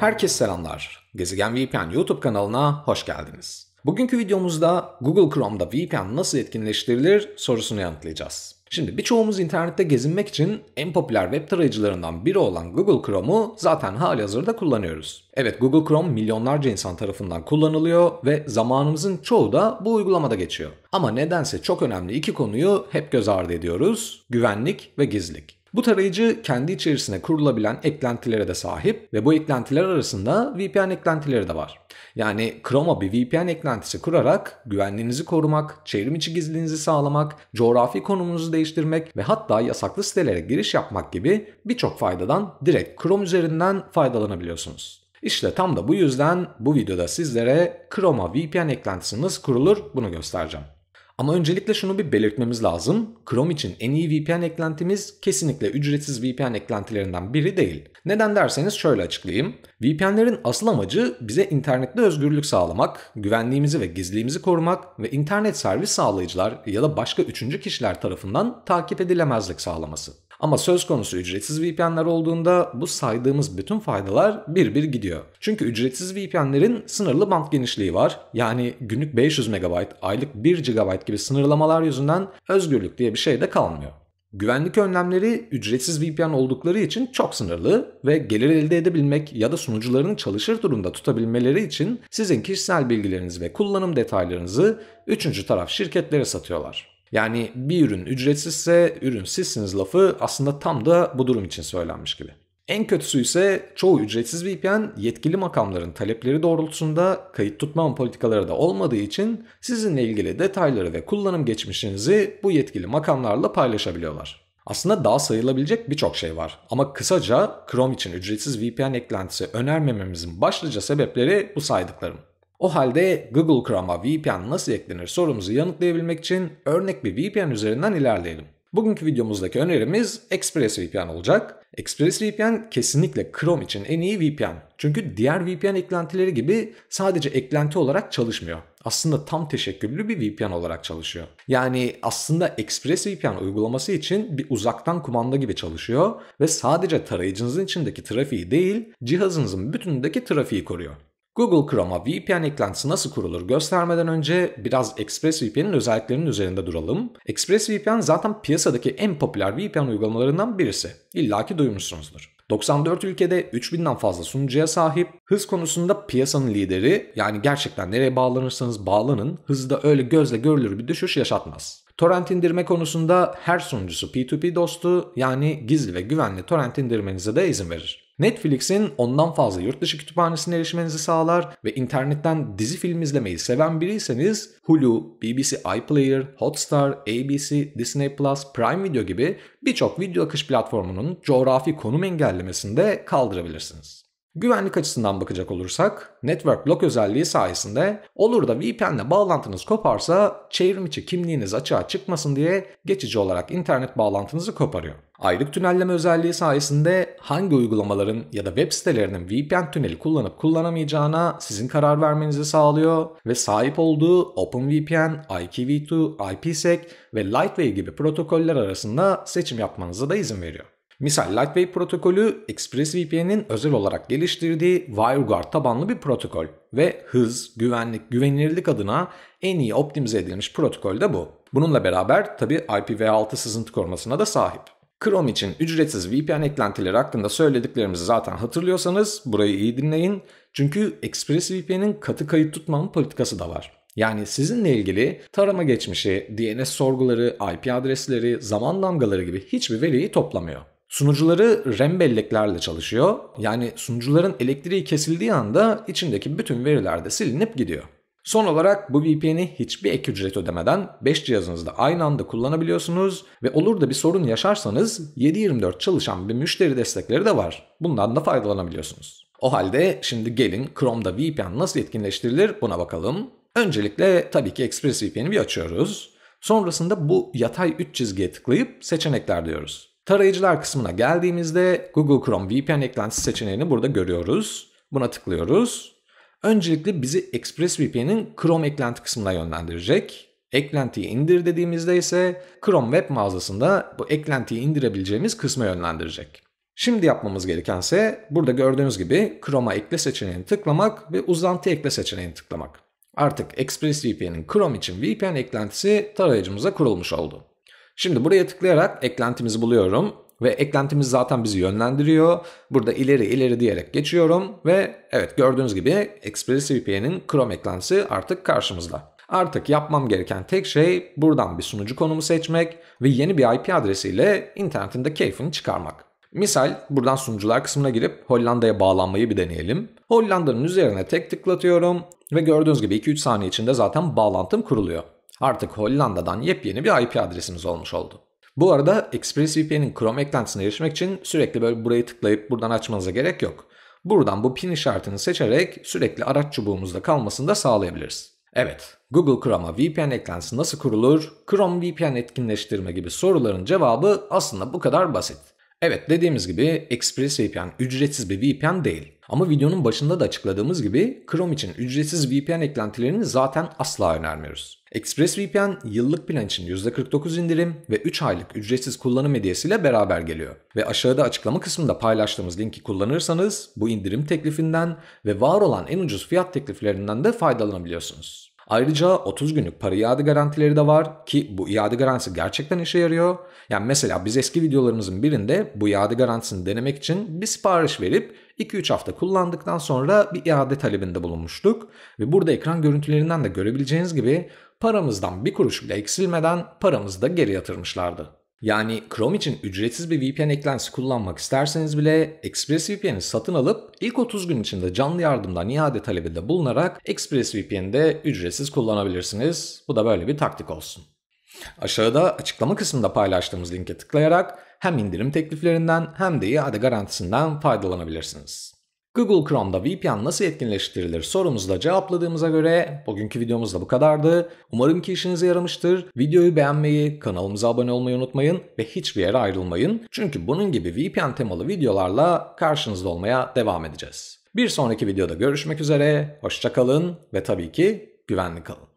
Herkese selamlar. Gezegen VPN YouTube kanalına hoş geldiniz. Bugünkü videomuzda Google Chrome'da VPN nasıl etkinleştirilir sorusunu yanıtlayacağız. Şimdi birçoğumuz internette gezinmek için en popüler web tarayıcılarından biri olan Google Chrome'u zaten hali hazırda kullanıyoruz. Evet Google Chrome milyonlarca insan tarafından kullanılıyor ve zamanımızın çoğu da bu uygulamada geçiyor. Ama nedense çok önemli iki konuyu hep göz ardı ediyoruz. Güvenlik ve gizlilik. Bu tarayıcı kendi içerisine kurulabilen eklentilere de sahip ve bu eklentiler arasında VPN eklentileri de var. Yani Chrome'a bir VPN eklentisi kurarak güvenliğinizi korumak, çevrim içi gizliliğinizi sağlamak, coğrafi konumunuzu değiştirmek ve hatta yasaklı sitelere giriş yapmak gibi birçok faydadan direkt Chrome üzerinden faydalanabiliyorsunuz. İşte tam da bu yüzden bu videoda sizlere Chrome'a VPN eklentisi nasıl kurulur bunu göstereceğim. Ama öncelikle şunu bir belirtmemiz lazım. Chrome için en iyi VPN eklentimiz kesinlikle ücretsiz VPN eklentilerinden biri değil. Neden derseniz şöyle açıklayayım. VPN'lerin asıl amacı bize internette özgürlük sağlamak, güvenliğimizi ve gizliliğimizi korumak ve internet servis sağlayıcılar ya da başka üçüncü kişiler tarafından takip edilemezlik sağlaması. Ama söz konusu ücretsiz VPN'ler olduğunda bu saydığımız bütün faydalar bir bir gidiyor. Çünkü ücretsiz VPN'lerin sınırlı bant genişliği var. Yani günlük 500 MB, aylık 1 GB gibi sınırlamalar yüzünden özgürlük diye bir şey de kalmıyor. Güvenlik önlemleri ücretsiz VPN oldukları için çok sınırlı ve gelir elde edebilmek ya da sunucularını çalışır durumda tutabilmeleri için sizin kişisel bilgilerinizi ve kullanım detaylarınızı üçüncü taraf şirketlere satıyorlar. Yani bir ürün ücretsizse ürün sizsiniz lafı aslında tam da bu durum için söylenmiş gibi. En kötüsü ise çoğu ücretsiz VPN yetkili makamların talepleri doğrultusunda kayıt tutmam politikaları da olmadığı için sizinle ilgili detayları ve kullanım geçmişinizi bu yetkili makamlarla paylaşabiliyorlar. Aslında daha sayılabilecek birçok şey var. Ama kısaca Chrome için ücretsiz VPN eklentisi önermememizin başlıca sebepleri bu saydıklarım. O halde Google Chrome'a VPN nasıl eklenir sorumuzu yanıtlayabilmek için örnek bir VPN üzerinden ilerleyelim. Bugünkü videomuzdaki önerimiz ExpressVPN olacak. ExpressVPN kesinlikle Chrome için en iyi VPN. Çünkü diğer VPN eklentileri gibi sadece eklenti olarak çalışmıyor. Aslında tam teşekküllü bir VPN olarak çalışıyor. Yani aslında ExpressVPN uygulaması için bir uzaktan kumanda gibi çalışıyor ve sadece tarayıcınızın içindeki trafiği değil, cihazınızın bütünündeki trafiği koruyor. Google Chrome'a VPN eklentisi nasıl kurulur göstermeden önce biraz ExpressVPN'in özelliklerinin üzerinde duralım. ExpressVPN zaten piyasadaki en popüler VPN uygulamalarından birisi. İlla ki duymuşsunuzdur. 94 ülkede 3000'den fazla sunucuya sahip. Hız konusunda piyasanın lideri yani gerçekten nereye bağlanırsanız bağlanın hızda öyle gözle görülür bir düşüş yaşatmaz. Torrent indirme konusunda her sunucusu P2P dostu yani gizli ve güvenli torrent indirmenize de izin verir. Netflix'in ondan fazla yurt dışı kütüphanesine erişmenizi sağlar ve internetten dizi film izlemeyi seven biriyseniz Hulu, BBC iPlayer, Hotstar, ABC, Disney Plus, Prime Video gibi birçok video akış platformunun coğrafi konum engellemesini de kaldırabilirsiniz. Güvenlik açısından bakacak olursak Network Lock özelliği sayesinde olur da VPN ile bağlantınız koparsa çevrimiçi kimliğiniz açığa çıkmasın diye geçici olarak internet bağlantınızı koparıyor. Ayrık tünelleme özelliği sayesinde hangi uygulamaların ya da web sitelerinin VPN tüneli kullanıp kullanamayacağına sizin karar vermenizi sağlıyor ve sahip olduğu OpenVPN, IPv2, IPsec ve Lightway gibi protokoller arasında seçim yapmanıza da izin veriyor. Misal Lightway protokolü ExpressVPN'in özel olarak geliştirdiği WireGuard tabanlı bir protokol ve hız, güvenlik, güvenilirlik adına en iyi optimize edilmiş protokol de bu. Bununla beraber tabi IPv6 sızıntı korumasına da sahip. Chrome için ücretsiz VPN eklentileri hakkında söylediklerimizi zaten hatırlıyorsanız burayı iyi dinleyin. Çünkü ExpressVPN'in katı kayıt tutmam politikası da var. Yani sizinle ilgili tarama geçmişi, DNS sorguları, IP adresleri, zaman damgaları gibi hiçbir veriyi toplamıyor. Sunucuları RAM belleklerle çalışıyor. Yani sunucuların elektriği kesildiği anda içindeki bütün veriler de silinip gidiyor. Son olarak bu VPN'i hiçbir ek ücret ödemeden 5 cihazınızda aynı anda kullanabiliyorsunuz ve olur da bir sorun yaşarsanız 7/24 çalışan bir müşteri destekleri de var. Bundan da faydalanabiliyorsunuz. O halde şimdi gelin Chrome'da VPN nasıl etkinleştirilir buna bakalım. Öncelikle tabii ki ExpressVPN'i bir açıyoruz. Sonrasında bu yatay 3 çizgiye tıklayıp seçenekler diyoruz. Tarayıcılar kısmına geldiğimizde Google Chrome VPN eklentisi seçeneğini burada görüyoruz. Buna tıklıyoruz. Öncelikle bizi ExpressVPN'in Chrome eklenti kısmına yönlendirecek. Eklentiyi indir dediğimizde ise Chrome web mağazasında bu eklentiyi indirebileceğimiz kısma yönlendirecek. Şimdi yapmamız gereken ise burada gördüğünüz gibi Chrome'a ekle seçeneğini tıklamak ve uzantı ekle seçeneğini tıklamak. Artık ExpressVPN'in Chrome için VPN eklentisi tarayıcımıza kurulmuş oldu. Şimdi buraya tıklayarak eklentimizi buluyorum ve eklentimiz zaten bizi yönlendiriyor. Burada ileri ileri diyerek geçiyorum ve evet gördüğünüz gibi ExpressVPN'in Chrome eklentisi artık karşımızda. Artık yapmam gereken tek şey buradan bir sunucu konumu seçmek ve yeni bir IP adresiyle internetinde keyfini çıkarmak. Misal buradan sunucular kısmına girip Hollanda'ya bağlanmayı bir deneyelim. Hollanda'nın üzerine tek tıklatıyorum ve gördüğünüz gibi 2-3 saniye içinde zaten bağlantım kuruluyor. Artık Hollanda'dan yepyeni bir IP adresimiz olmuş oldu. Bu arada ExpressVPN'in Chrome eklentisine erişmek için sürekli böyle burayı tıklayıp buradan açmanıza gerek yok. Buradan bu pin işaretini seçerek sürekli araç çubuğumuzda kalmasını da sağlayabiliriz. Evet, Google Chrome'a VPN eklentisi nasıl kurulur, Chrome VPN etkinleştirme gibi soruların cevabı aslında bu kadar basit. Evet dediğimiz gibi Express VPN ücretsiz bir VPN değil. Ama videonun başında da açıkladığımız gibi Chrome için ücretsiz VPN eklentilerini zaten asla önermiyoruz. ExpressVPN yıllık plan için %49 indirim ve 3 aylık ücretsiz kullanım hediyesiyle beraber geliyor. Ve aşağıda açıklama kısmında paylaştığımız linki kullanırsanız bu indirim teklifinden ve var olan en ucuz fiyat tekliflerinden de faydalanabiliyorsunuz. Ayrıca 30 günlük para iade garantileri de var ki bu iade garantisi gerçekten işe yarıyor. Yani mesela biz eski videolarımızın birinde bu iade garantisini denemek için bir sipariş verip 2-3 hafta kullandıktan sonra bir iade talebinde bulunmuştuk. Ve burada ekran görüntülerinden de görebileceğiniz gibi paramızdan bir kuruş bile eksilmeden paramızı da geri yatırmışlardı. Yani Chrome için ücretsiz bir VPN eklentisi kullanmak isterseniz bile ExpressVPN'i satın alıp ilk 30 gün içinde canlı yardımdan iade talebinde bulunarak ExpressVPN'de ücretsiz kullanabilirsiniz. Bu da böyle bir taktik olsun. Aşağıda açıklama kısmında paylaştığımız linke tıklayarak hem indirim tekliflerinden hem de iade garantisinden faydalanabilirsiniz. Google Chrome'da VPN nasıl etkinleştirilir sorumuzla cevapladığımıza göre bugünkü videomuz da bu kadardı. Umarım ki işinize yaramıştır. Videoyu beğenmeyi, kanalımıza abone olmayı unutmayın ve hiçbir yere ayrılmayın. Çünkü bunun gibi VPN temalı videolarla karşınızda olmaya devam edeceğiz. Bir sonraki videoda görüşmek üzere, hoşçakalın ve tabii ki güvenli kalın.